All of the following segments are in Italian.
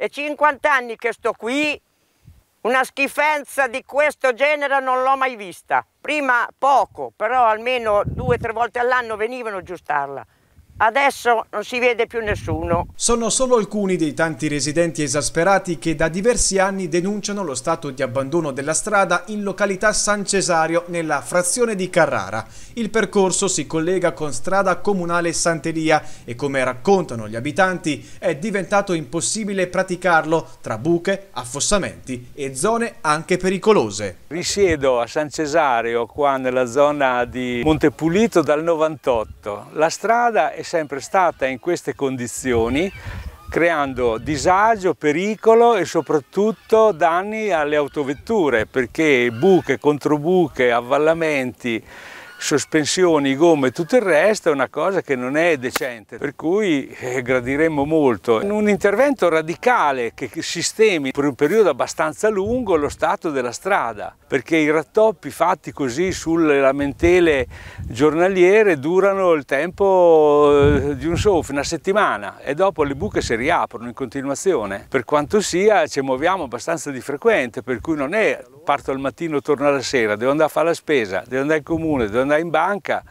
e 50 anni che sto qui, una schifenza di questo genere non l'ho mai vista. Prima poco, però almeno due o tre volte all'anno venivano a giustarla. Adesso non si vede più nessuno. Sono solo alcuni dei tanti residenti esasperati che da diversi anni denunciano lo stato di abbandono della strada in località San Cesario nella frazione di Carrara. Il percorso si collega con strada comunale Santelia e come raccontano gli abitanti è diventato impossibile praticarlo tra buche, affossamenti e zone anche pericolose. Risiedo a San Cesario qua nella zona di Montepulito dal 98. La strada è sempre stata in queste condizioni creando disagio, pericolo e soprattutto danni alle autovetture perché buche, controbuche, avvallamenti sospensioni, gomme e tutto il resto è una cosa che non è decente, per cui eh, gradiremmo molto. Un intervento radicale che sistemi per un periodo abbastanza lungo lo stato della strada, perché i rattoppi fatti così sulle lamentele giornaliere durano il tempo eh, di un soffio, una settimana, e dopo le buche si riaprono in continuazione. Per quanto sia ci muoviamo abbastanza di frequente, per cui non è parto al mattino, torno alla sera, devo andare a fare la spesa, devo andare in comune, devo andare in banca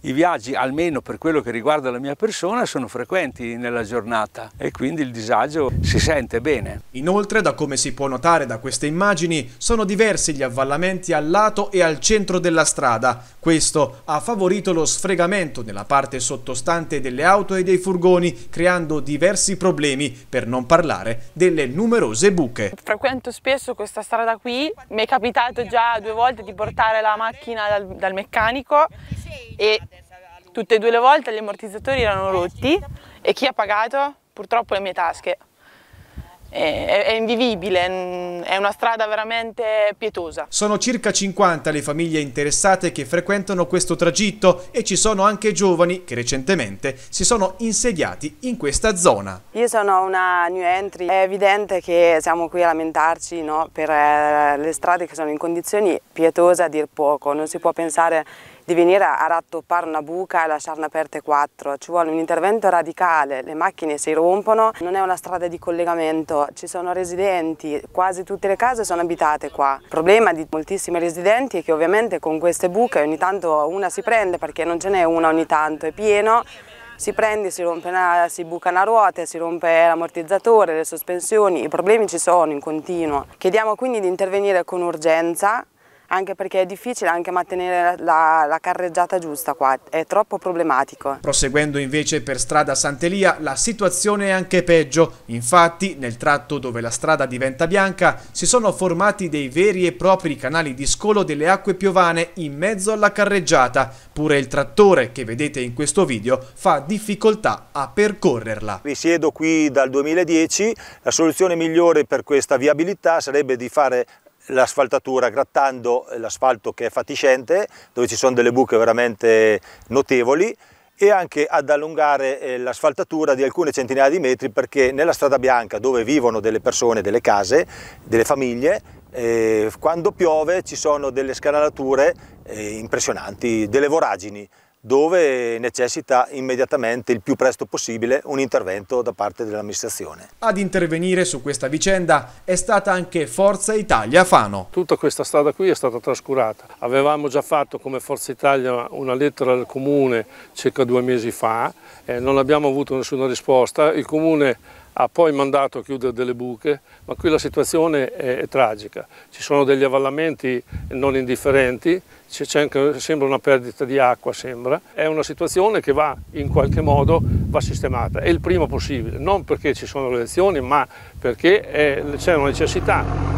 i viaggi, almeno per quello che riguarda la mia persona, sono frequenti nella giornata e quindi il disagio si sente bene. Inoltre, da come si può notare da queste immagini, sono diversi gli avvallamenti al lato e al centro della strada. Questo ha favorito lo sfregamento nella parte sottostante delle auto e dei furgoni, creando diversi problemi, per non parlare delle numerose buche. Frequento spesso questa strada qui, mi è capitato già due volte di portare la macchina dal, dal meccanico e tutte e due le volte gli ammortizzatori erano rotti e chi ha pagato? Purtroppo le mie tasche. È, è, invivibile, è una strada veramente pietosa. Sono circa 50 le famiglie interessate che frequentano questo tragitto e ci sono anche giovani che recentemente si sono insediati in questa zona. Io sono una new entry, è evidente che siamo qui a lamentarci no, per eh, le strade che sono in condizioni pietose a dir poco, non si può pensare di venire a rattoppare una buca e lasciarne aperte quattro, ci vuole un intervento radicale, le macchine si rompono, non è una strada di collegamento, ci sono residenti, quasi tutte le case sono abitate qua. Il problema di moltissimi residenti è che ovviamente con queste buche ogni tanto una si prende perché non ce n'è una ogni tanto, è pieno, si prende, si, una, si buca una ruota, si rompe l'ammortizzatore, le sospensioni, i problemi ci sono in continuo. Chiediamo quindi di intervenire con urgenza anche perché è difficile anche mantenere la, la, carreggiata giusta qua, è troppo problematico. Proseguendo invece per strada Sant'Elia la situazione è anche peggio, infatti nel tratto dove la strada diventa bianca si sono formati dei veri e propri canali di scolo delle acque piovane in mezzo alla carreggiata, pure il trattore che vedete in questo video fa difficoltà a percorrerla. Risiedo qui dal 2010, la soluzione migliore per questa viabilità sarebbe di fare l'asfaltatura grattando l'asfalto che è fatiscente dove ci sono delle buche veramente notevoli e anche ad allungare eh, l'asfaltatura di alcune centinaia di metri perché nella strada bianca dove vivono delle persone, delle case, delle famiglie eh, quando piove ci sono delle scanalature eh, impressionanti, delle voragini dove necessita immediatamente, il più presto possibile, un intervento da parte dell'amministrazione. Ad intervenire su questa vicenda è stata anche Forza Italia Fano. Tutta questa strada qui è stata trascurata. Avevamo già fatto come Forza Italia una lettera al Comune circa due mesi fa, eh, non abbiamo avuto nessuna risposta. Il Comune ha poi mandato a chiudere delle buche, ma qui la situazione è, è tragica. Ci sono degli avvallamenti non indifferenti, c'è anche, sembra una perdita di acqua, sembra. È una situazione che va in qualche modo va sistemata, è il prima possibile, non perché ci sono le elezioni, ma perché c'è una necessità.